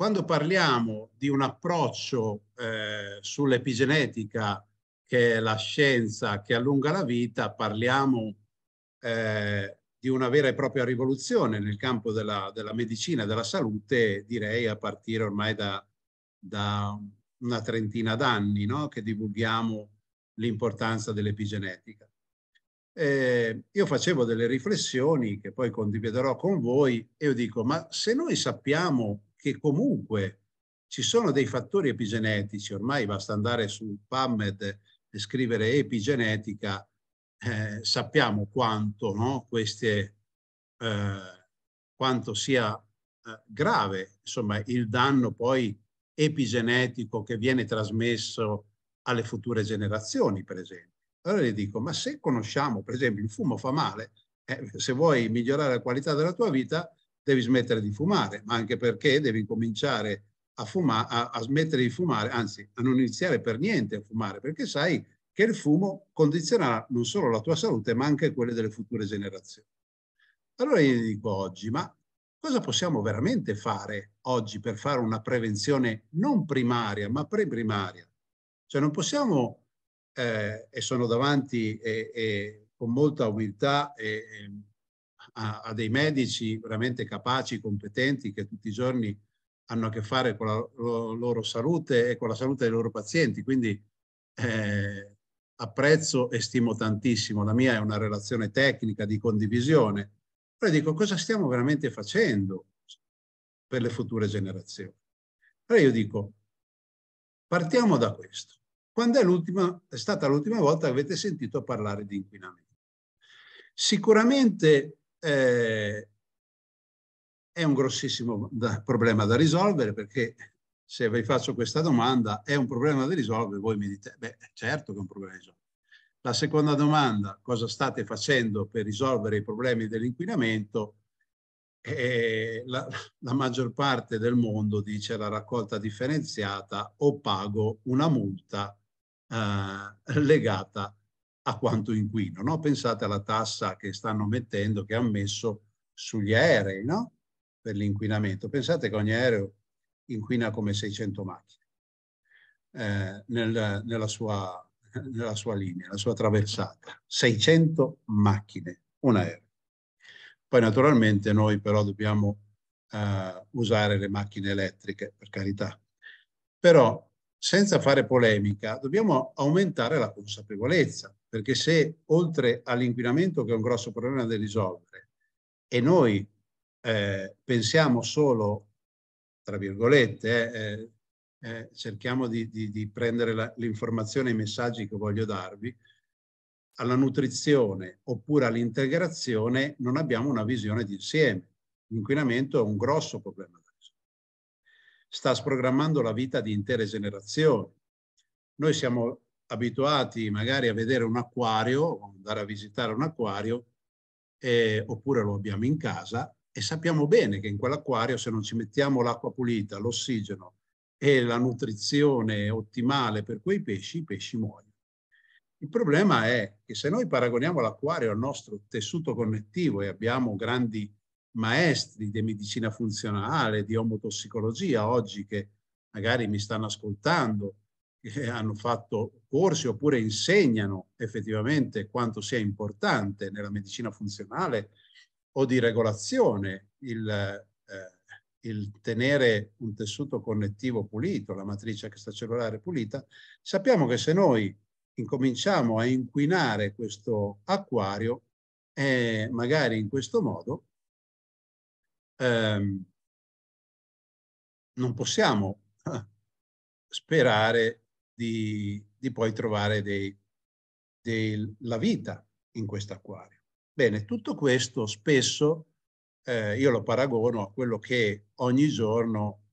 Quando parliamo di un approccio eh, sull'epigenetica, che è la scienza che allunga la vita, parliamo eh, di una vera e propria rivoluzione nel campo della, della medicina e della salute, direi a partire ormai da, da una trentina d'anni no? che divulghiamo l'importanza dell'epigenetica. Eh, io facevo delle riflessioni che poi condividerò con voi e io dico, ma se noi sappiamo che comunque ci sono dei fattori epigenetici, ormai basta andare su PubMed e scrivere epigenetica, eh, sappiamo quanto, no, queste, eh, quanto sia eh, grave insomma, il danno poi epigenetico che viene trasmesso alle future generazioni, per esempio. Allora gli dico, ma se conosciamo, per esempio, il fumo fa male, eh, se vuoi migliorare la qualità della tua vita, devi smettere di fumare, ma anche perché devi cominciare a, fuma- a, a smettere di fumare, anzi a non iniziare per niente a fumare, perché sai che il fumo condizionerà non solo la tua salute, ma anche quelle delle future generazioni. Allora io gli dico oggi, ma cosa possiamo veramente fare oggi per fare una prevenzione non primaria, ma preprimaria? primaria Cioè non possiamo, eh, e sono davanti eh, eh, con molta umiltà e a, a, dei medici veramente capaci, competenti, che tutti i giorni hanno a che fare con la lo, loro salute e con la salute dei loro pazienti. Quindi eh, apprezzo e stimo tantissimo. La mia è una relazione tecnica di condivisione. Però dico, cosa stiamo veramente facendo per le future generazioni? Allora io dico, partiamo da questo. Quando è, è stata l'ultima volta che avete sentito parlare di inquinamento? Sicuramente eh, è un grossissimo da, problema da risolvere perché se vi faccio questa domanda, è un problema da risolvere? Voi mi dite, beh, certo che è un problema da risolvere. La seconda domanda, cosa state facendo per risolvere i problemi dell'inquinamento? Eh, la, la, maggior parte del mondo dice la raccolta differenziata o pago una multa eh, legata a quanto inquino. No? Pensate alla tassa che stanno mettendo, che hanno messo sugli aerei no? per l'inquinamento. Pensate che ogni aereo inquina come 600 macchine eh, nel, nella, sua, nella sua linea, la sua traversata. 600 macchine, un aereo. Poi naturalmente noi però dobbiamo eh, usare le macchine elettriche, per carità. Però senza fare polemica, dobbiamo aumentare la consapevolezza perché se oltre all'inquinamento, che è un grosso problema da risolvere, e noi eh, pensiamo solo, tra virgolette, eh, eh, eh cerchiamo di, di, di prendere l'informazione e i messaggi che voglio darvi, alla nutrizione oppure all'integrazione non abbiamo una visione d'insieme. L'inquinamento è un grosso problema da risolvere. Sta sprogrammando la vita di intere generazioni. Noi siamo abituati magari a vedere un acquario, andare a visitare un acquario, eh, oppure lo abbiamo in casa e sappiamo bene che in quell'acquario se non ci mettiamo l'acqua pulita, l'ossigeno e la nutrizione ottimale per quei pesci, i pesci muoiono. Il problema è che se noi paragoniamo l'acquario al nostro tessuto connettivo e abbiamo grandi maestri di medicina funzionale, di omotossicologia oggi che magari mi stanno ascoltando, che hanno fatto corsi oppure insegnano effettivamente quanto sia importante nella medicina funzionale o di regolazione il, eh, il tenere un tessuto connettivo pulito, la matrice extracellulare pulita, sappiamo che se noi incominciamo a inquinare questo acquario, eh, magari in questo modo, ehm, non possiamo sperare di, di poi trovare dei, della vita in questo acquario. Bene, tutto questo spesso eh, io lo paragono a quello che ogni giorno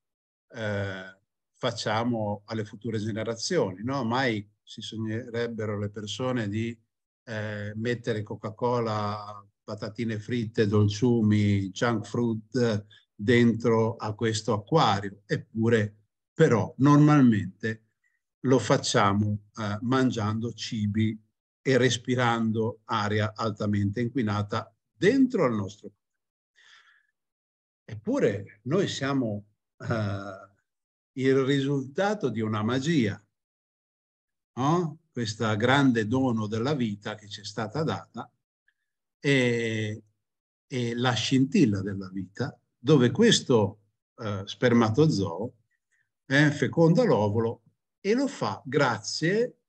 eh, facciamo alle future generazioni. No? Mai si sognerebbero le persone di eh, mettere Coca-Cola, patatine fritte, dolciumi, junk fruit dentro a questo acquario. Eppure, però, normalmente lo facciamo eh, mangiando cibi e respirando aria altamente inquinata dentro al nostro corpo. Eppure noi siamo eh, il risultato di una magia, no? questo grande dono della vita che ci è stata data e, e la scintilla della vita, dove questo eh, spermatozoo eh, feconda l'ovolo e lo fa grazie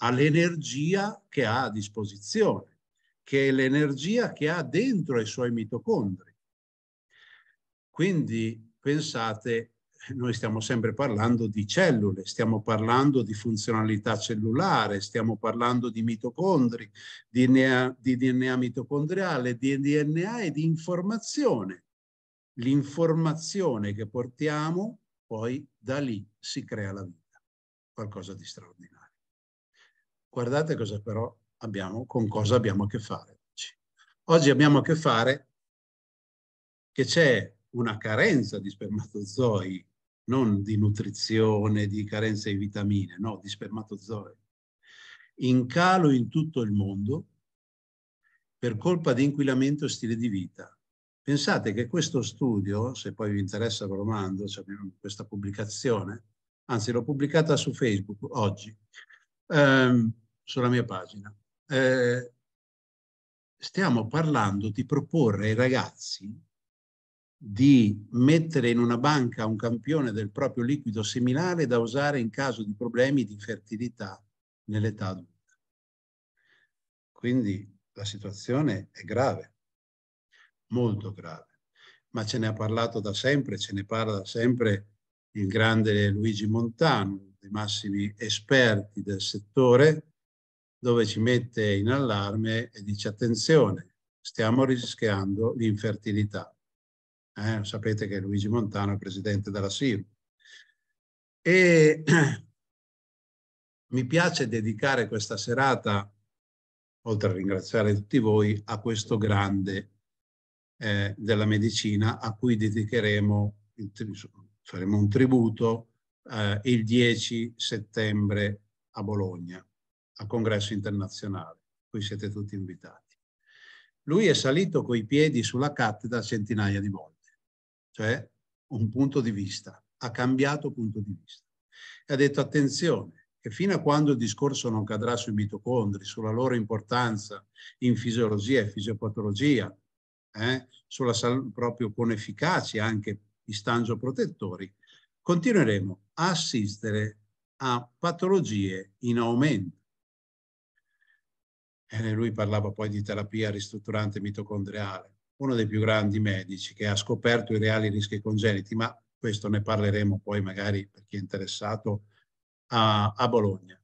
all'energia che ha a disposizione, che è l'energia che ha dentro i suoi mitocondri. Quindi pensate, noi stiamo sempre parlando di cellule, stiamo parlando di funzionalità cellulare, stiamo parlando di mitocondri, di DNA, di DNA mitocondriale, di DNA e di informazione. L'informazione che portiamo poi da lì si crea la vita, qualcosa di straordinario. Guardate cosa però abbiamo, con cosa abbiamo a che fare oggi. Oggi abbiamo a che fare che c'è una carenza di spermatozoi, non di nutrizione, di carenza di vitamine, no, di spermatozoi, in calo in tutto il mondo per colpa di inquinamento e stile di vita. Pensate che questo studio, se poi vi interessa ve lo mando, cioè questa pubblicazione, anzi l'ho pubblicata su Facebook oggi, ehm, sulla mia pagina. Eh, stiamo parlando di proporre ai ragazzi di mettere in una banca un campione del proprio liquido seminale da usare in caso di problemi di fertilità nell'età adulta. Quindi la situazione è grave, molto grave, ma ce ne ha parlato da sempre, ce ne parla da sempre il grande Luigi Montano, dei massimi esperti del settore, dove ci mette in allarme e dice attenzione, stiamo rischiando l'infertilità. Eh, sapete che Luigi Montano è presidente della SIM. E mi piace dedicare questa serata, oltre a ringraziare tutti voi, a questo grande eh, della medicina a cui dedicheremo il, faremo un tributo eh, il 10 settembre a Bologna, al congresso internazionale, cui siete tutti invitati. Lui è salito coi piedi sulla cattedra centinaia di volte, cioè un punto di vista, ha cambiato punto di vista. E ha detto attenzione, che fino a quando il discorso non cadrà sui mitocondri, sulla loro importanza in fisiologia e fisiopatologia, eh, sulla proprio con efficacia anche i istangioprotettori, continueremo a assistere a patologie in aumento. E eh, lui parlava poi di terapia ristrutturante mitocondriale, uno dei più grandi medici che ha scoperto i reali rischi congeniti, ma questo ne parleremo poi magari per chi è interessato a, a Bologna,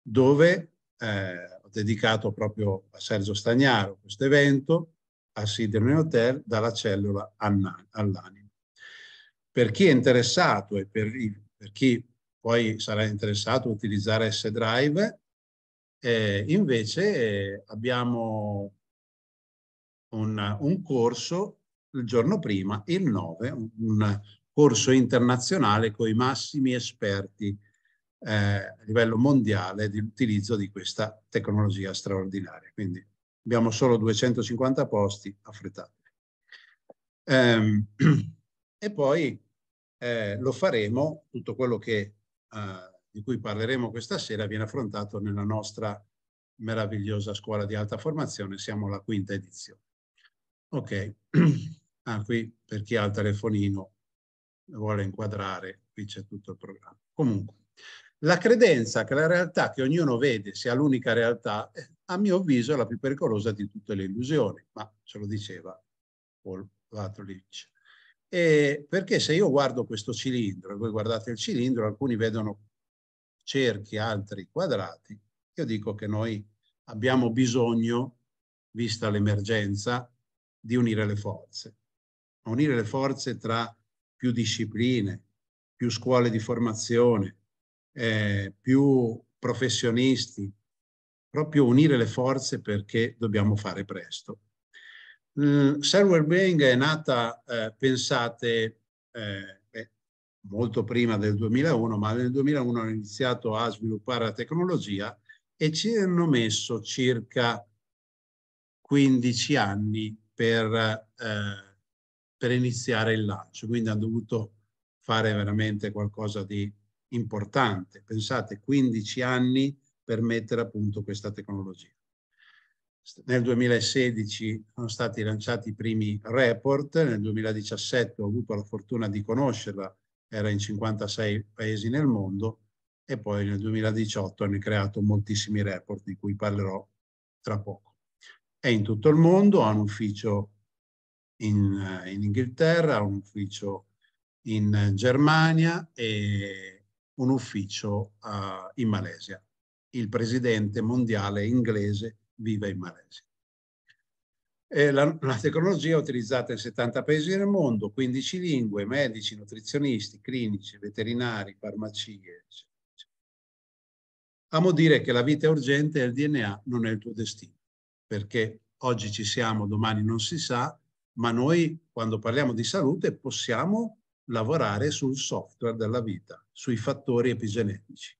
dove eh, ho dedicato proprio a Sergio Stagnaro questo evento, a Sidney Hotel, dalla cellula all'anima per chi è interessato e per, per chi poi sarà interessato a utilizzare S-Drive, eh, invece eh, abbiamo un, un, corso il giorno prima, il 9, un, un corso internazionale con i massimi esperti eh, a livello mondiale di utilizzo di questa tecnologia straordinaria. Quindi abbiamo solo 250 posti affrettati. Ehm, e poi eh, lo faremo, tutto quello che, eh, di cui parleremo questa sera viene affrontato nella nostra meravigliosa scuola di alta formazione, siamo alla quinta edizione. Ok, ah, qui per chi ha il telefonino vuole inquadrare, qui c'è tutto il programma. Comunque, la credenza che la realtà che ognuno vede sia l'unica realtà, eh, a mio avviso è la più pericolosa di tutte le illusioni, ma ce lo diceva Paul Vatolic. Eh, perché se io guardo questo cilindro, e voi guardate il cilindro, alcuni vedono cerchi, altri quadrati, io dico che noi abbiamo bisogno, vista l'emergenza, di unire le forze. unire le forze tra più discipline, più scuole di formazione, eh, più professionisti, proprio unire le forze perché dobbiamo fare presto. Mm, Server Bang è nata, eh, pensate, eh, beh, molto prima del 2001, ma nel 2001 hanno iniziato a sviluppare la tecnologia e ci hanno messo circa 15 anni per, eh, per iniziare il lancio, quindi hanno dovuto fare veramente qualcosa di importante. Pensate, 15 anni per mettere a punto questa tecnologia nel 2016 sono stati lanciati i primi report, nel 2017 ho avuto la fortuna di conoscerla, era in 56 paesi nel mondo e poi nel 2018 hanno creato moltissimi report di cui parlerò tra poco. È in tutto il mondo, ha un ufficio in, in Inghilterra, ha un ufficio in Germania e un ufficio uh, in Malesia. Il presidente mondiale inglese vive in Malesia. La, la, tecnologia è utilizzata in 70 paesi nel mondo, 15 lingue, medici, nutrizionisti, clinici, veterinari, farmacie. Amo dire che la vita è urgente e il DNA non è il tuo destino, perché oggi ci siamo, domani non si sa, ma noi quando parliamo di salute possiamo lavorare sul software della vita, sui fattori epigenetici.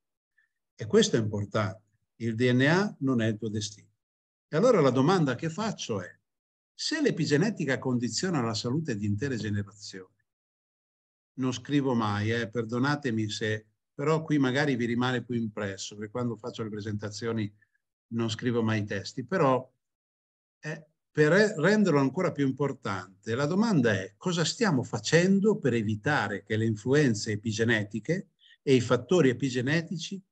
E questo è importante. Il DNA non è il tuo destino. E allora la domanda che faccio è, se l'epigenetica condiziona la salute di intere generazioni, non scrivo mai, eh, perdonatemi se, però qui magari vi rimane più impresso, perché quando faccio le presentazioni non scrivo mai i testi, però eh, per renderlo ancora più importante, la domanda è cosa stiamo facendo per evitare che le influenze epigenetiche e i fattori epigenetici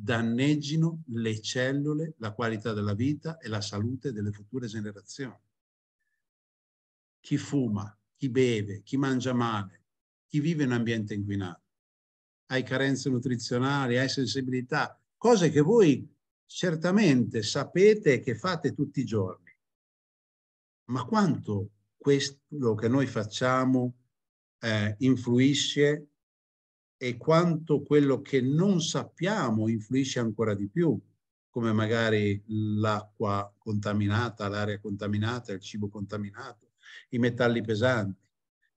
danneggino le cellule, la qualità della vita e la salute delle future generazioni. Chi fuma, chi beve, chi mangia male, chi vive in ambiente inquinato, hai carenze nutrizionali, hai sensibilità, cose che voi certamente sapete e che fate tutti i giorni. Ma quanto questo che noi facciamo eh, influisce e quanto quello che non sappiamo influisce ancora di più, come magari l'acqua contaminata, l'aria contaminata, il cibo contaminato, i metalli pesanti.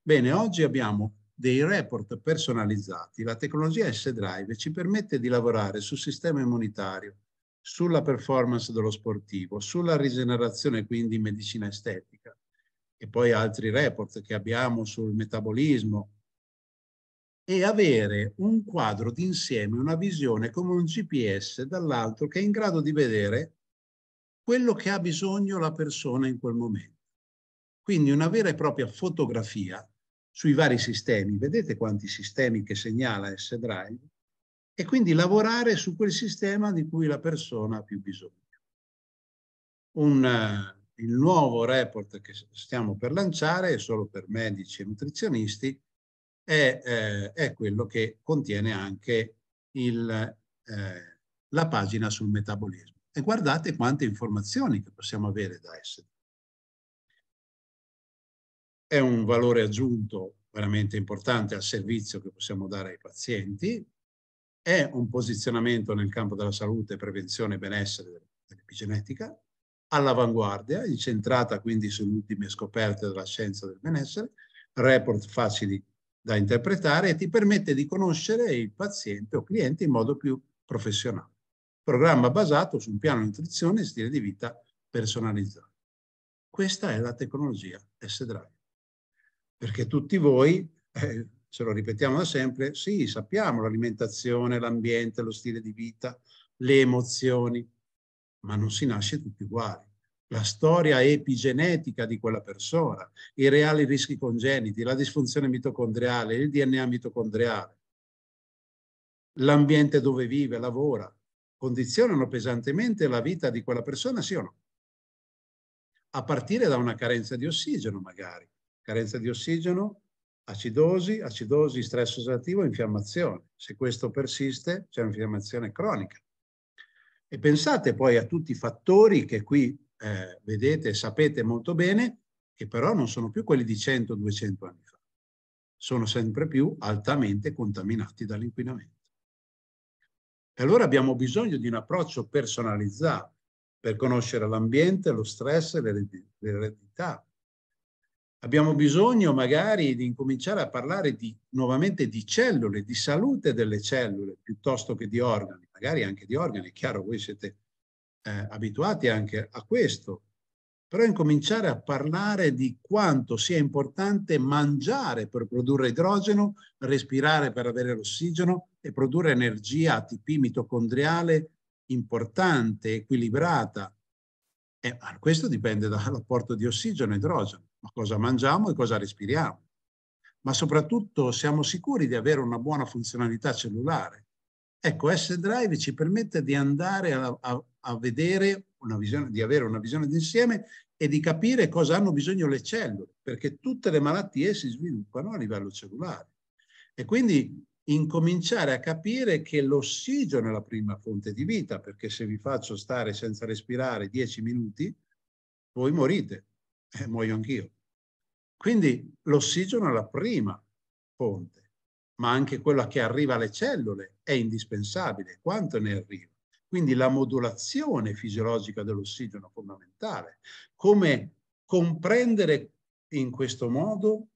Bene, oggi abbiamo dei report personalizzati. La tecnologia S-Drive ci permette di lavorare sul sistema immunitario, sulla performance dello sportivo, sulla rigenerazione quindi in medicina estetica e poi altri report che abbiamo sul metabolismo, e avere un quadro d'insieme, una visione come un GPS dall'altro che è in grado di vedere quello che ha bisogno la persona in quel momento. Quindi una vera e propria fotografia sui vari sistemi, vedete quanti sistemi che segnala S-Drive, e quindi lavorare su quel sistema di cui la persona ha più bisogno. Un, uh, il nuovo report che stiamo per lanciare è solo per medici e nutrizionisti, è, eh, è quello che contiene anche il, eh, la pagina sul metabolismo. E guardate quante informazioni che possiamo avere da esse. È un valore aggiunto veramente importante al servizio che possiamo dare ai pazienti, è un posizionamento nel campo della salute, prevenzione e benessere dell'epigenetica, all'avanguardia, incentrata quindi sulle ultime scoperte della scienza del benessere, report facili da interpretare e ti permette di conoscere il paziente o cliente in modo più professionale. Programma basato su un piano di nutrizione e stile di vita personalizzato. Questa è la tecnologia S-Drive. Perché tutti voi, eh, ce lo ripetiamo da sempre, sì, sappiamo l'alimentazione, l'ambiente, lo stile di vita, le emozioni, ma non si nasce tutti uguali la storia epigenetica di quella persona, i reali rischi congeniti, la disfunzione mitocondriale, il DNA mitocondriale, l'ambiente dove vive, lavora, condizionano pesantemente la vita di quella persona, sì o no? A partire da una carenza di ossigeno, magari. Carenza di ossigeno, acidosi, acidosi, stress ossidativo, infiammazione. Se questo persiste, c'è un'infiammazione cronica. E pensate poi a tutti i fattori che qui eh, vedete e sapete molto bene che però non sono più quelli di 100-200 anni fa, sono sempre più altamente contaminati dall'inquinamento. E allora abbiamo bisogno di un approccio personalizzato per conoscere l'ambiente, lo stress e l'eredità. Abbiamo bisogno magari di incominciare a parlare di, nuovamente di cellule, di salute delle cellule, piuttosto che di organi, magari anche di organi. È chiaro, voi siete eh, abituati anche a questo, però incominciare a parlare di quanto sia importante mangiare per produrre idrogeno, respirare per avere l'ossigeno e produrre energia ATP mitocondriale importante, equilibrata. E ah, questo dipende dall'apporto di ossigeno e idrogeno, ma cosa mangiamo e cosa respiriamo. Ma soprattutto siamo sicuri di avere una buona funzionalità cellulare. Ecco, S-Drive ci permette di andare a, a a vedere una visione, di avere una visione d'insieme e di capire cosa hanno bisogno le cellule, perché tutte le malattie si sviluppano a livello cellulare. E quindi incominciare a capire che l'ossigeno è la prima fonte di vita, perché se vi faccio stare senza respirare dieci minuti, voi morite, e eh, muoio anch'io. Quindi l'ossigeno è la prima fonte, ma anche quella che arriva alle cellule è indispensabile. Quanto ne arriva? Quindi la modulazione fisiologica dell'ossigeno è fondamentale. Come comprendere in questo modo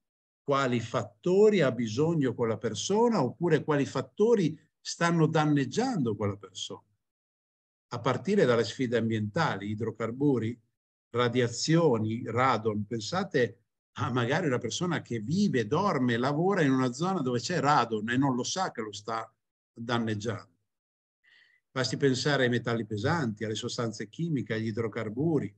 quali fattori ha bisogno quella persona oppure quali fattori stanno danneggiando quella persona. A partire dalle sfide ambientali, idrocarburi, radiazioni, radon. Pensate a magari una persona che vive, dorme, lavora in una zona dove c'è radon e non lo sa che lo sta danneggiando. Basti pensare ai metalli pesanti, alle sostanze chimiche, agli idrocarburi,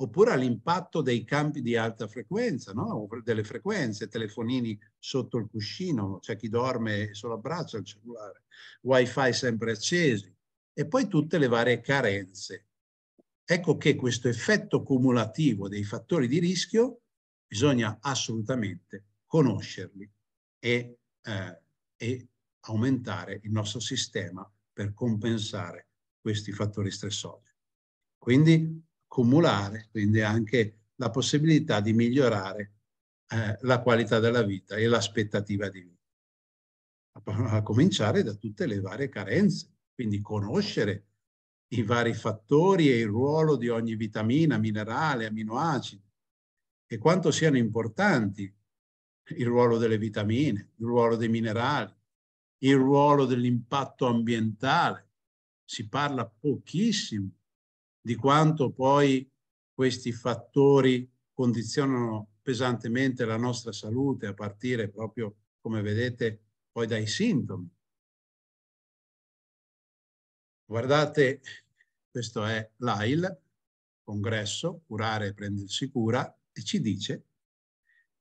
oppure all'impatto dei campi di alta frequenza, no? delle frequenze, telefonini sotto il cuscino, c'è cioè chi dorme solo abbraccia il cellulare, wifi sempre accesi, e poi tutte le varie carenze. Ecco che questo effetto cumulativo dei fattori di rischio bisogna assolutamente conoscerli e, eh, e aumentare il nostro sistema per compensare questi fattori stressogeni. Quindi accumulare rende anche la possibilità di migliorare eh, la qualità della vita e l'aspettativa di vita, a, a cominciare da tutte le varie carenze, quindi conoscere i vari fattori e il ruolo di ogni vitamina, minerale, aminoacidi e quanto siano importanti il ruolo delle vitamine, il ruolo dei minerali, il ruolo dell'impatto ambientale. Si parla pochissimo di quanto poi questi fattori condizionano pesantemente la nostra salute, a partire proprio, come vedete, poi dai sintomi. Guardate, questo è l'AIL, congresso, curare e prendersi cura, e ci dice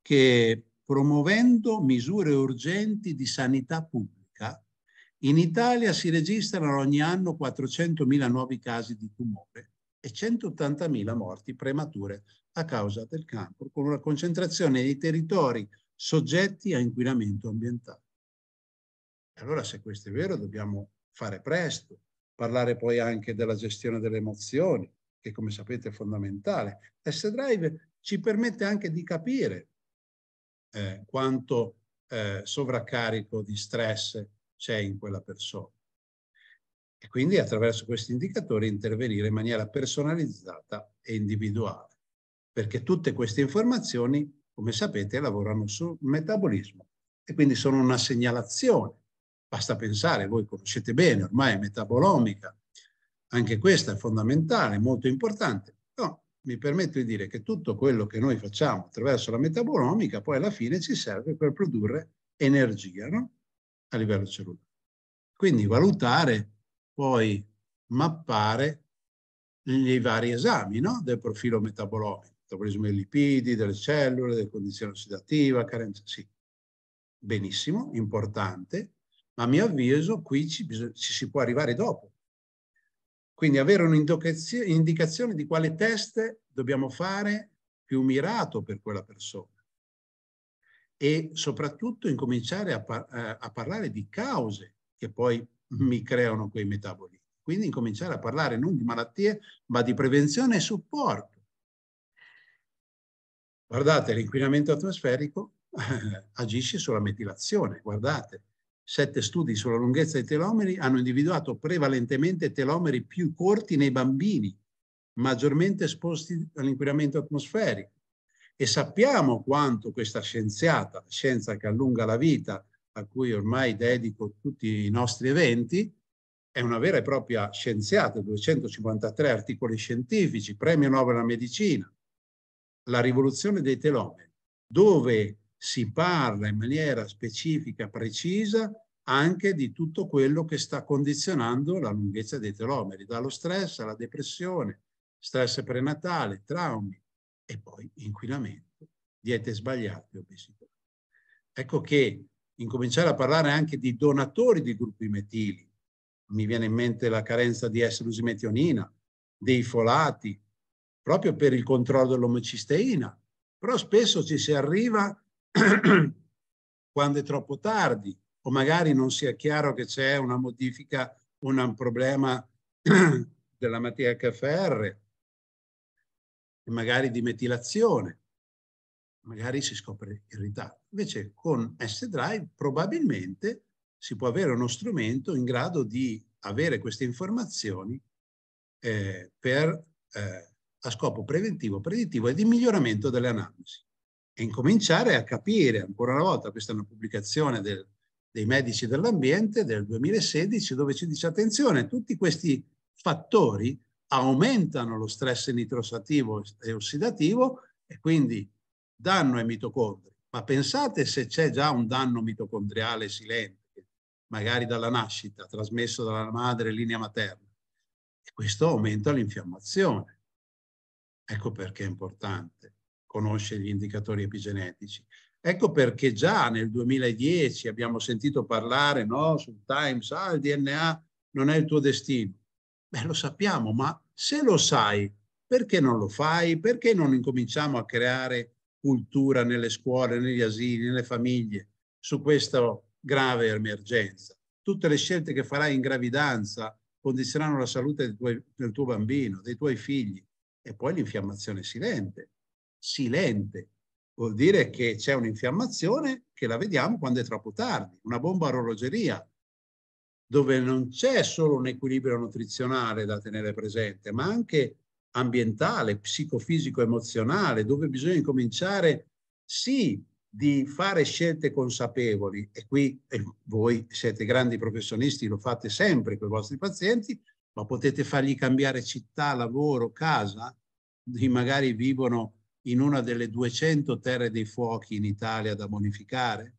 che promuovendo misure urgenti di sanità pubblica, in Italia si registrano ogni anno 400.000 nuovi casi di tumore e 180.000 morti premature a causa del cancro, con una concentrazione di territori soggetti a inquinamento ambientale. Allora, se questo è vero, dobbiamo fare presto, parlare poi anche della gestione delle emozioni, che come sapete è fondamentale. S-Drive ci permette anche di capire eh, quanto eh, sovraccarico di stress c'è in quella persona. E quindi attraverso questi indicatori intervenire in maniera personalizzata e individuale, perché tutte queste informazioni, come sapete, lavorano sul metabolismo e quindi sono una segnalazione. Basta pensare, voi conoscete bene, ormai è metabolomica, anche questa è fondamentale, molto importante. No, mi permetto di dire che tutto quello che noi facciamo attraverso la metabolomica poi alla fine ci serve per produrre energia, no? a livello cellulare. Quindi valutare, poi mappare i vari esami no? del profilo metabologico, metabolismo dei lipidi, delle cellule, delle condizioni ossidative, carenza, sì. Benissimo, importante, ma a mio avviso qui ci, ci si può arrivare dopo. Quindi avere un'indicazione di quale test dobbiamo fare più mirato per quella persona e soprattutto incominciare a, par eh, a parlare di cause che poi mm-hmm. mi creano quei metaboliti. Quindi incominciare a parlare non di malattie, ma di prevenzione e supporto. Guardate, l'inquinamento atmosferico agisce sulla metilazione. Guardate, sette studi sulla lunghezza dei telomeri hanno individuato prevalentemente telomeri più corti nei bambini, maggiormente esposti all'inquinamento atmosferico e sappiamo quanto questa scienziata, scienza che allunga la vita, a cui ormai dedico tutti i nostri eventi, è una vera e propria scienziata, 253 articoli scientifici, premio Nobel alla medicina, la rivoluzione dei telomeri, dove si parla in maniera specifica, precisa, anche di tutto quello che sta condizionando la lunghezza dei telomeri, dallo stress alla depressione, stress prenatale, traumi, e poi inquinamento, diete sbagliate obesità. Ecco che incominciare a parlare anche di donatori di gruppi metili, mi viene in mente la carenza di s dei folati, proprio per il controllo dell'omocisteina, però spesso ci si arriva quando è troppo tardi o magari non sia chiaro che c'è una modifica, un problema della materia HFR e magari di metilazione, magari si scopre il ritardo. Invece con S-Drive probabilmente si può avere uno strumento in grado di avere queste informazioni eh, per, eh, a scopo preventivo, predittivo e di miglioramento delle analisi. E incominciare a capire, ancora una volta, questa è una pubblicazione del, dei medici dell'ambiente del 2016, dove ci dice attenzione, tutti questi fattori aumentano lo stress nitrosativo e ossidativo e quindi danno ai mitocondri. Ma pensate se c'è già un danno mitocondriale silente, magari dalla nascita, trasmesso dalla madre in linea materna. E questo aumenta l'infiammazione. Ecco perché è importante conoscere gli indicatori epigenetici. Ecco perché già nel 2010 abbiamo sentito parlare no, sul Times, ah, il DNA non è il tuo destino. Beh, lo sappiamo, ma se lo sai, perché non lo fai? Perché non incominciamo a creare cultura nelle scuole, negli asili, nelle famiglie su questa grave emergenza? Tutte le scelte che farai in gravidanza condizioneranno la salute del tuo, del tuo bambino, dei tuoi figli e poi l'infiammazione silente. Silente vuol dire che c'è un'infiammazione che la vediamo quando è troppo tardi, una bomba a orologeria dove non c'è solo un equilibrio nutrizionale da tenere presente, ma anche ambientale, psicofisico, emozionale, dove bisogna cominciare sì di fare scelte consapevoli e qui eh, voi siete grandi professionisti, lo fate sempre con i vostri pazienti, ma potete fargli cambiare città, lavoro, casa, magari vivono in una delle 200 terre dei fuochi in Italia da bonificare,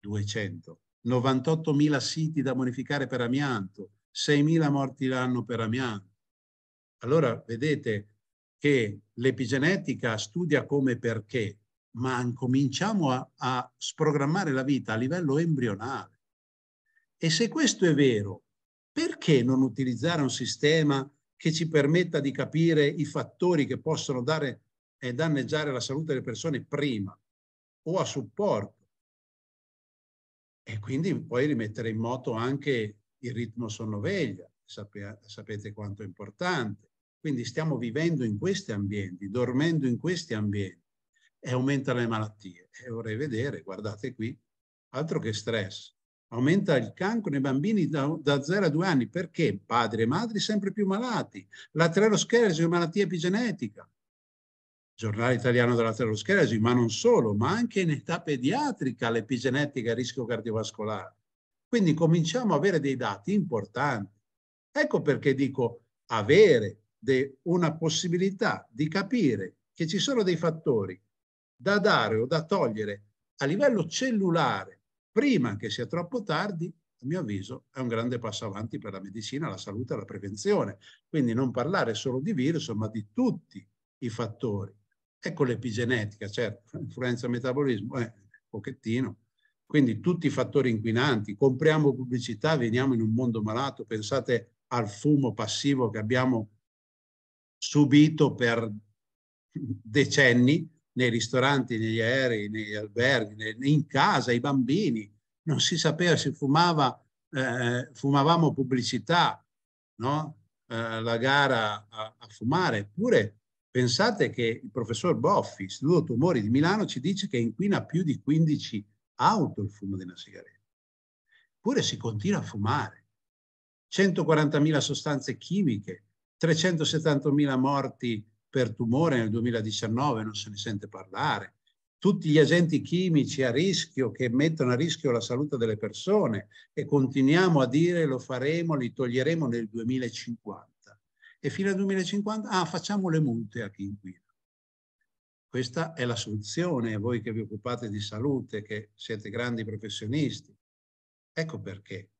200. 98.000 siti da bonificare per amianto, 6.000 morti l'anno per amianto. Allora vedete che l'epigenetica studia come e perché, ma cominciamo a, a sprogrammare la vita a livello embrionale. E se questo è vero, perché non utilizzare un sistema che ci permetta di capire i fattori che possono dare e danneggiare la salute delle persone prima o a supporto? e quindi poi rimettere in moto anche il ritmo sonno-veglia, sapete quanto è importante. Quindi stiamo vivendo in questi ambienti, dormendo in questi ambienti e aumentano le malattie. E vorrei vedere, guardate qui, altro che stress. Aumenta il cancro nei bambini da, da 0 a 2 anni perché padri e madri sempre più malati, lateralosclerosi è una malattia epigenetica, giornale italiano della terosclerosi, ma non solo, ma anche in età pediatrica l'epigenetica a rischio cardiovascolare. Quindi cominciamo a avere dei dati importanti. Ecco perché dico avere una possibilità di capire che ci sono dei fattori da dare o da togliere a livello cellulare prima che sia troppo tardi, a mio avviso, è un grande passo avanti per la medicina, la salute e la prevenzione. Quindi non parlare solo di virus, ma di tutti i fattori Ecco l'epigenetica, certo, influenza metabolismo, eh, pochettino. Quindi tutti i fattori inquinanti, compriamo pubblicità, veniamo in un mondo malato, pensate al fumo passivo che abbiamo subito per decenni nei ristoranti, negli aerei, negli alberghi, in casa, i bambini. Non si sapeva se fumava, eh, fumavamo pubblicità, no? eh, la gara a, a fumare, eppure Pensate che il professor Boffi, Istituto Tumori di Milano, ci dice che inquina più di 15 auto il fumo di una sigaretta. Eppure si continua a fumare. 140.000 sostanze chimiche, 370.000 morti per tumore nel 2019, non se ne sente parlare. Tutti gli agenti chimici a rischio che mettono a rischio la salute delle persone e continuiamo a dire lo faremo, li toglieremo nel 2050 e fino al 2050, ah, facciamo le multe a chi inquina. Questa è la soluzione, voi che vi occupate di salute, che siete grandi professionisti. Ecco perché.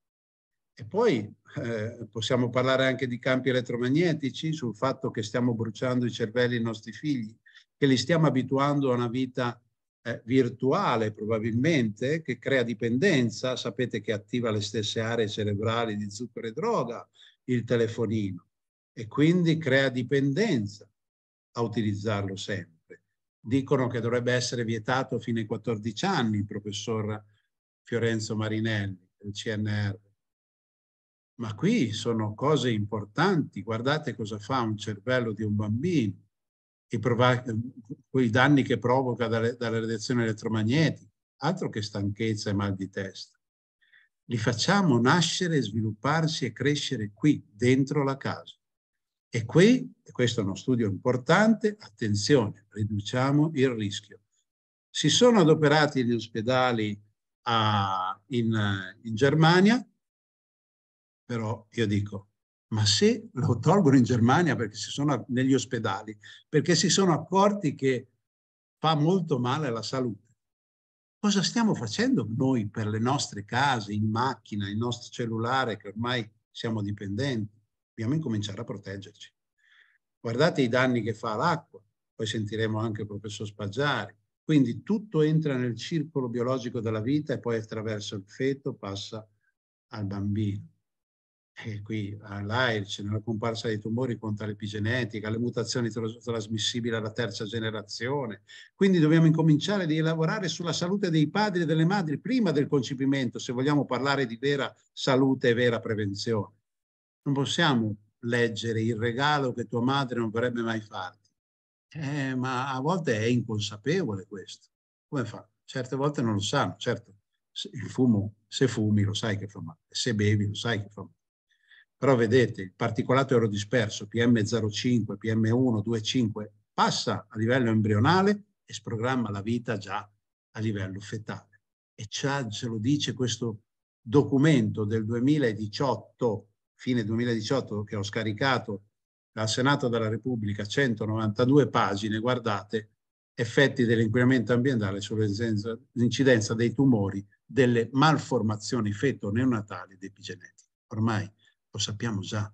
E poi eh, possiamo parlare anche di campi elettromagnetici, sul fatto che stiamo bruciando i cervelli ai nostri figli, che li stiamo abituando a una vita eh, virtuale probabilmente, che crea dipendenza, sapete che attiva le stesse aree cerebrali di zucchero e droga, il telefonino e quindi crea dipendenza a utilizzarlo sempre. Dicono che dovrebbe essere vietato fino ai 14 anni, il professor Fiorenzo Marinelli del CNR. Ma qui sono cose importanti, guardate cosa fa un cervello di un bambino, i, i danni che provoca dalle, dalla radiazione elettromagnetica, altro che stanchezza e mal di testa. Li facciamo nascere, svilupparsi e crescere qui, dentro la casa. E qui, e questo è uno studio importante, attenzione, riduciamo il rischio. Si sono adoperati gli ospedali a, in, in Germania, però io dico, ma se lo tolgono in Germania perché si sono negli ospedali, perché si sono accorti che fa molto male alla salute, cosa stiamo facendo noi per le nostre case, in macchina, il nostro cellulare che ormai siamo dipendenti? dobbiamo incominciare a proteggerci. Guardate i danni che fa l'acqua, poi sentiremo anche il professor Spaggiari. Quindi tutto entra nel circolo biologico della vita e poi attraverso il feto passa al bambino. E qui all'AIRC, ah, nella comparsa dei tumori contro l'epigenetica, le mutazioni trasmissibili alla terza generazione. Quindi dobbiamo incominciare a lavorare sulla salute dei padri e delle madri prima del concepimento, se vogliamo parlare di vera salute e vera prevenzione non possiamo leggere il regalo che tua madre non vorrebbe mai farti. Eh, ma a volte è inconsapevole questo. Come fa? Certe volte non lo sanno, certo. Il fumo, se fumi lo sai che fa male, se bevi lo sai che fa male. Però vedete, il particolato aerodisperso PM05, PM1, 2,5 passa a livello embrionale e sprogramma la vita già a livello fetale. E già ce lo dice questo documento del 2018 fine 2018 che ho scaricato al Senato della Repubblica 192 pagine, guardate, effetti dell'inquinamento ambientale sull'incidenza dei tumori, delle malformazioni feto-neonatali ed epigenetiche. Ormai lo sappiamo già.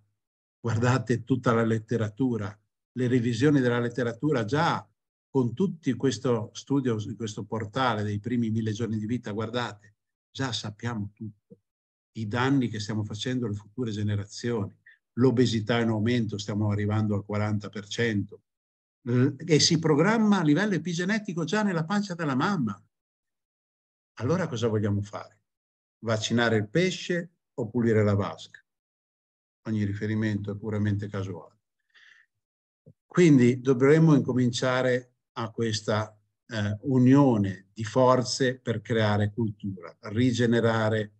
Guardate tutta la letteratura, le revisioni della letteratura già con tutto questo studio, questo portale dei primi mille giorni di vita, guardate, già sappiamo tutto i danni che stiamo facendo alle future generazioni. L'obesità in aumento, stiamo arrivando al 40%, eh, e si programma a livello epigenetico già nella pancia della mamma. Allora cosa vogliamo fare? Vaccinare il pesce o pulire la vasca? Ogni riferimento è puramente casuale. Quindi dovremmo incominciare a questa eh, unione di forze per creare cultura, rigenerare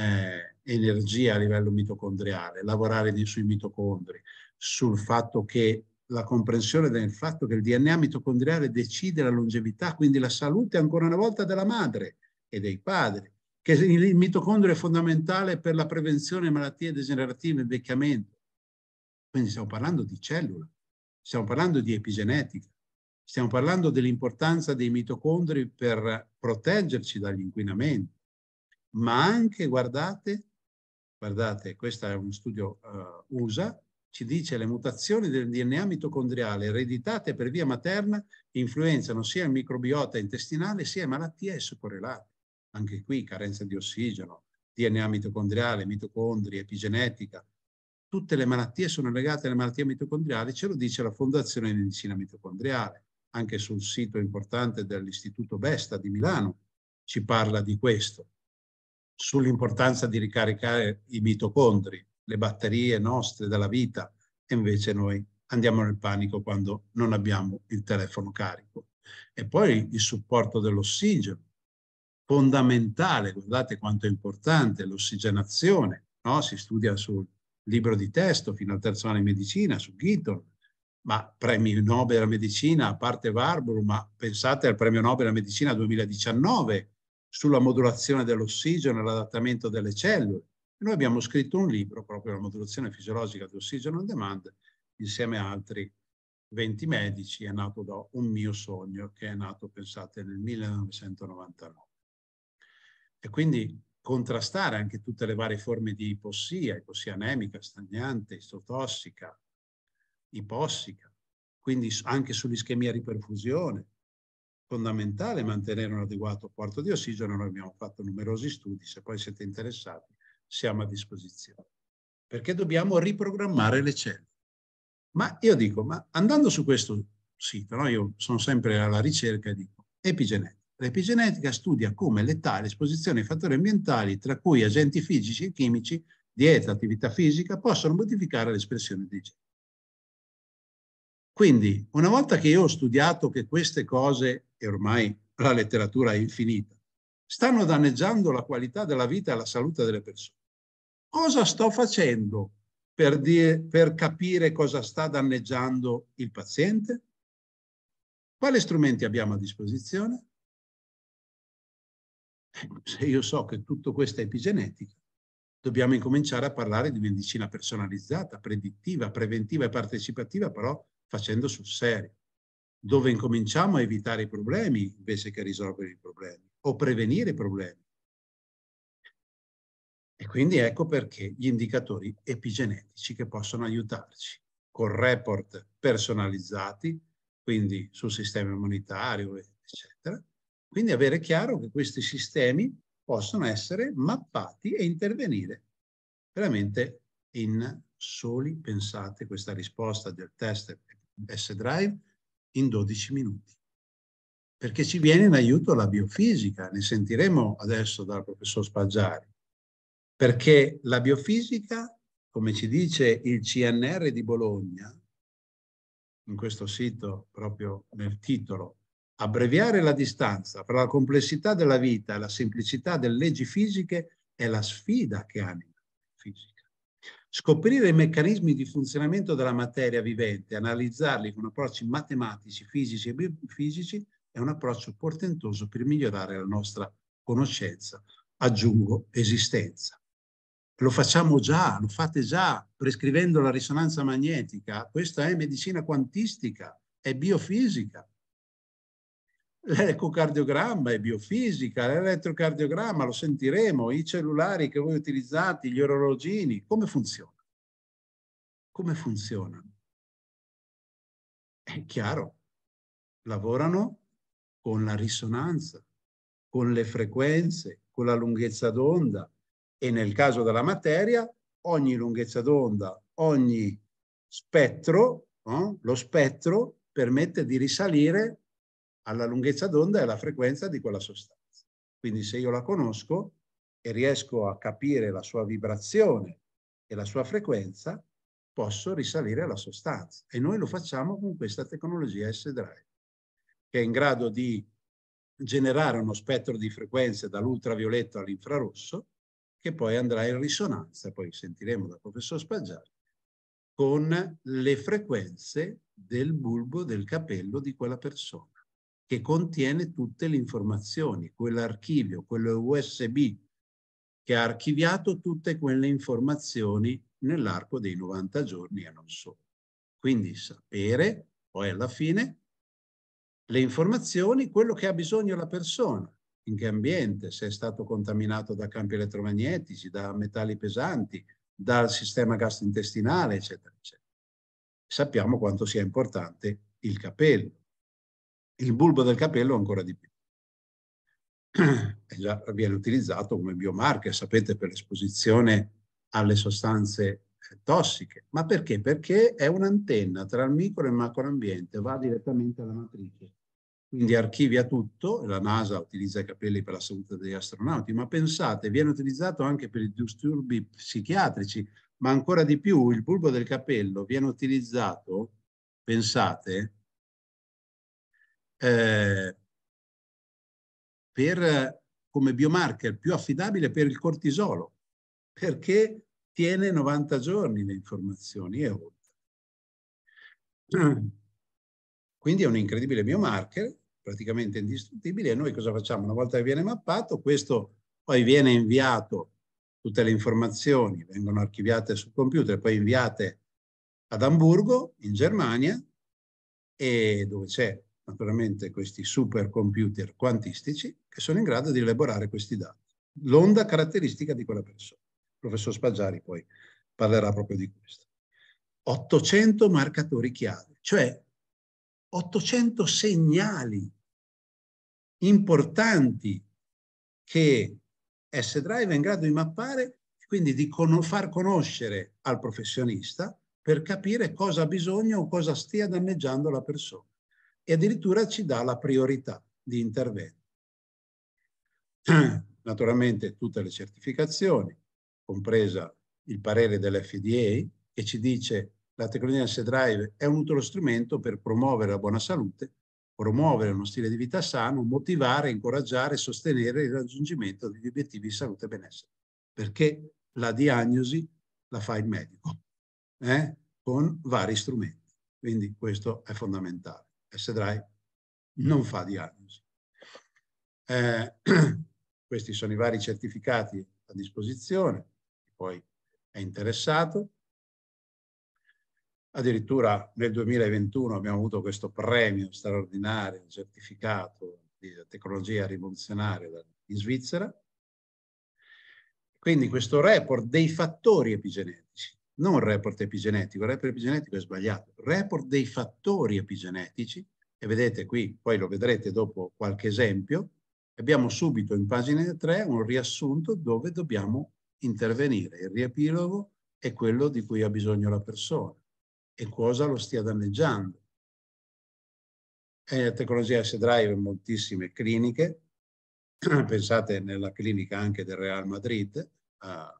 eh, energia a livello mitocondriale, lavorare di, sui mitocondri, sul fatto che la comprensione del fatto che il DNA mitocondriale decide la longevità, quindi la salute ancora una volta della madre e dei padri, che il mitocondrio è fondamentale per la prevenzione di malattie degenerative, e invecchiamento. Quindi stiamo parlando di cellula, stiamo parlando di epigenetica, stiamo parlando dell'importanza dei mitocondri per proteggerci dagli inquinamenti, ma anche, guardate, guardate, questo è uno studio uh, eh, USA, ci dice le mutazioni del DNA mitocondriale ereditate per via materna influenzano sia il microbiota intestinale sia le malattie esso correlate. Anche qui carenza di ossigeno, DNA mitocondriale, mitocondri, epigenetica. Tutte le malattie sono legate alle malattie mitocondriali, ce lo dice la Fondazione di Medicina Mitocondriale. Anche sul sito importante dell'Istituto Besta di Milano ci parla di questo sull'importanza di ricaricare i mitocondri, le batterie nostre della vita, e invece noi andiamo nel panico quando non abbiamo il telefono carico. E poi il supporto dell'ossigeno, fondamentale, guardate quanto è importante l'ossigenazione, no? si studia sul libro di testo fino al terzo anno di medicina, su Gitton, ma premi Nobel alla medicina, a parte Warburg, ma pensate al premio Nobel alla medicina 2019, sulla modulazione dell'ossigeno e l'adattamento delle cellule. Noi abbiamo scritto un libro proprio sulla modulazione fisiologica di ossigeno on demand insieme a altri 20 medici, è nato da un mio sogno che è nato, pensate, nel 1999. E quindi contrastare anche tutte le varie forme di ipossia, ipossia anemica, stagnante, istotossica, ipossica, quindi anche sull'ischemia riperfusione, fondamentale mantenere un adeguato porto di ossigeno, noi abbiamo fatto numerosi studi, se poi siete interessati siamo a disposizione, perché dobbiamo riprogrammare le cellule. Ma io dico, ma andando su questo sito, no? io sono sempre alla ricerca e dico epigenetica. L'epigenetica studia come l'età, l'esposizione ai fattori ambientali, tra cui agenti fisici e chimici, dieta, attività fisica, possono modificare l'espressione dei geni. Quindi, una volta che io ho studiato che queste cose e ormai la letteratura è infinita, stanno danneggiando la qualità della vita e la salute delle persone. Cosa sto facendo per, dire, per capire cosa sta danneggiando il paziente? Quali strumenti abbiamo a disposizione? Eh, se io so che tutto questo è epigenetica, dobbiamo incominciare a parlare di medicina personalizzata, predittiva, preventiva e partecipativa, però facendo sul serio dove incominciamo a evitare i problemi invece che a risolvere i problemi o prevenire i problemi. E quindi ecco perché gli indicatori epigenetici che possono aiutarci con report personalizzati, quindi sul sistema immunitario, eccetera. Quindi avere chiaro che questi sistemi possono essere mappati e intervenire veramente in soli. Pensate questa risposta del test S-Drive in 12 minuti, perché ci viene in aiuto la biofisica, ne sentiremo adesso dal professor Spaggiari, perché la biofisica, come ci dice il CNR di Bologna, in questo sito proprio nel titolo, abbreviare la distanza fra la complessità della vita e la semplicità delle leggi fisiche è la sfida che anima il fisico. Scoprire i meccanismi di funzionamento della materia vivente, analizzarli con approcci matematici, fisici e biofisici, è un approccio portentoso per migliorare la nostra conoscenza, aggiungo esistenza. Lo facciamo già, lo fate già, prescrivendo la risonanza magnetica. Questa è medicina quantistica, è biofisica, l'ecocardiogramma è biofisica, l'elettrocardiogramma, lo sentiremo, i cellulari che voi utilizzate, gli orologini, come funzionano? Come funzionano? È chiaro, lavorano con la risonanza, con le frequenze, con la lunghezza d'onda e nel caso della materia ogni lunghezza d'onda, ogni spettro, no? Eh, lo spettro permette di risalire alla lunghezza d'onda e alla frequenza di quella sostanza. Quindi se io la conosco e riesco a capire la sua vibrazione e la sua frequenza, posso risalire alla sostanza. E noi lo facciamo con questa tecnologia S-Drive, che è in grado di generare uno spettro di frequenze dall'ultravioletto all'infrarosso, che poi andrà in risonanza, poi sentiremo dal professor Spaggiari, con le frequenze del bulbo del capello di quella persona che contiene tutte le informazioni, quell'archivio, quello USB che ha archiviato tutte quelle informazioni nell'arco dei 90 giorni e non solo. Quindi sapere, poi alla fine, le informazioni, quello che ha bisogno la persona, in che ambiente, se è stato contaminato da campi elettromagnetici, da metalli pesanti, dal sistema gastrointestinale, eccetera, eccetera. Sappiamo quanto sia importante il capello il bulbo del capello ancora di più. E già viene utilizzato come biomarker, sapete, per l'esposizione alle sostanze eh, tossiche. Ma perché? Perché è un'antenna tra il micro e il macroambiente, va direttamente alla matrice. Quindi archivia tutto, la NASA utilizza i capelli per la salute degli astronauti, ma pensate, viene utilizzato anche per i disturbi psichiatrici, ma ancora di più il bulbo del capello viene utilizzato, pensate, eh, per, come biomarker più affidabile per il cortisolo, perché tiene 90 giorni le informazioni e oltre. Quindi è un incredibile biomarker, praticamente indistruttibile, e noi cosa facciamo? Una volta che viene mappato, questo poi viene inviato, tutte le informazioni vengono archiviate sul computer, poi inviate ad Amburgo, in Germania, e dove c'è naturalmente questi computer quantistici che sono in grado di elaborare questi dati, l'onda caratteristica di quella persona. Il professor Spaggiari poi parlerà proprio di questo. 800 marcatori chiave, cioè 800 segnali importanti che S-Drive è in grado di mappare, quindi di con far conoscere al professionista per capire cosa ha bisogno o cosa stia danneggiando la persona e addirittura ci dà la priorità di intervento. Naturalmente tutte le certificazioni, compresa il parere dell'FDA, che ci dice la tecnologia S Drive è un utile strumento per promuovere la buona salute, promuovere uno stile di vita sano, motivare, incoraggiare e sostenere il raggiungimento degli obiettivi di salute e benessere. Perché la diagnosi la fa il medico, eh? con vari strumenti. Quindi questo è fondamentale. SDRI non fa diagnosi. Eh, questi sono i vari certificati a disposizione, poi è interessato. Addirittura nel 2021 abbiamo avuto questo premio straordinario certificato di tecnologia rivoluzionaria in Svizzera. Quindi questo report dei fattori epigenetici non report epigenetico, il report epigenetico è sbagliato, report dei fattori epigenetici, e vedete qui, poi lo vedrete dopo qualche esempio, abbiamo subito in pagina 3 un riassunto dove dobbiamo intervenire. Il riepilogo è quello di cui ha bisogno la persona e cosa lo stia danneggiando. E la tecnologia S-Drive in moltissime cliniche, pensate nella clinica anche del Real Madrid, a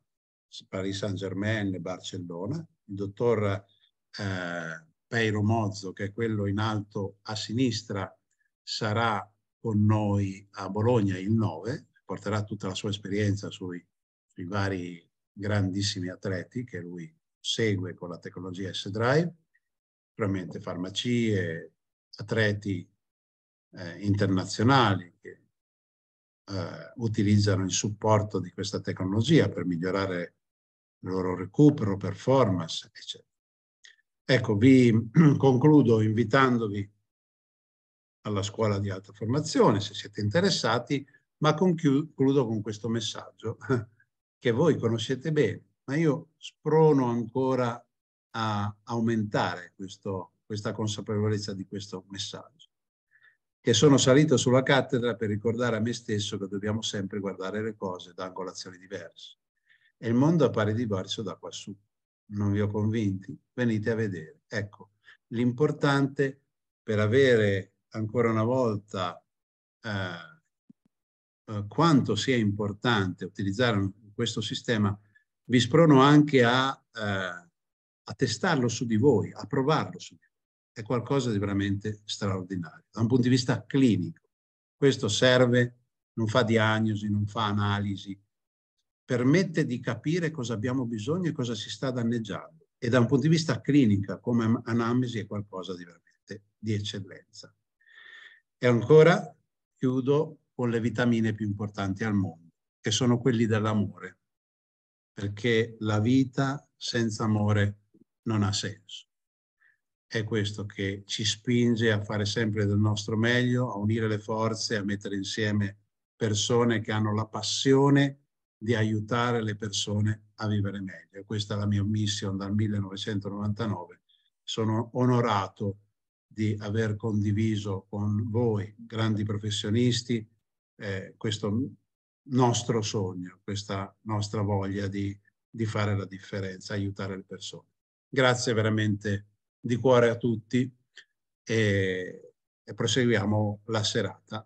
Paris Saint-Germain e Barcellona, il dottor eh, Peiro Mozzo, che è quello in alto a sinistra, sarà con noi a Bologna il 9, porterà tutta la sua esperienza sui, sui vari grandissimi atleti che lui segue con la tecnologia S-Drive, sicuramente farmacie, atleti eh, internazionali che eh, utilizzano il supporto di questa tecnologia per migliorare loro recupero, performance, eccetera. Ecco, vi concludo invitandovi alla scuola di alta formazione, se siete interessati, ma concludo con questo messaggio che voi conoscete bene, ma io sprono ancora a aumentare questo, questa consapevolezza di questo messaggio, che sono salito sulla cattedra per ricordare a me stesso che dobbiamo sempre guardare le cose da angolazioni diverse e il mondo appare diverso da quassù. Non vi ho convinti? Venite a vedere. Ecco, l'importante per avere ancora una volta eh, eh quanto sia importante utilizzare questo sistema, vi sprono anche a, eh, a testarlo su di voi, a provarlo su di voi. È qualcosa di veramente straordinario. Da un punto di vista clinico, questo serve, non fa diagnosi, non fa analisi, permette di capire cosa abbiamo bisogno e cosa si sta danneggiando e da un punto di vista clinica come anamnesi è qualcosa di veramente di eccellenza. E ancora chiudo con le vitamine più importanti al mondo, che sono quelli dell'amore, perché la vita senza amore non ha senso. È questo che ci spinge a fare sempre del nostro meglio, a unire le forze, a mettere insieme persone che hanno la passione di aiutare le persone a vivere meglio. Questa è la mia mission dal 1999. Sono onorato di aver condiviso con voi, grandi professionisti, eh, questo nostro sogno, questa nostra voglia di, di fare la differenza, aiutare le persone. Grazie veramente di cuore a tutti e, e proseguiamo la serata.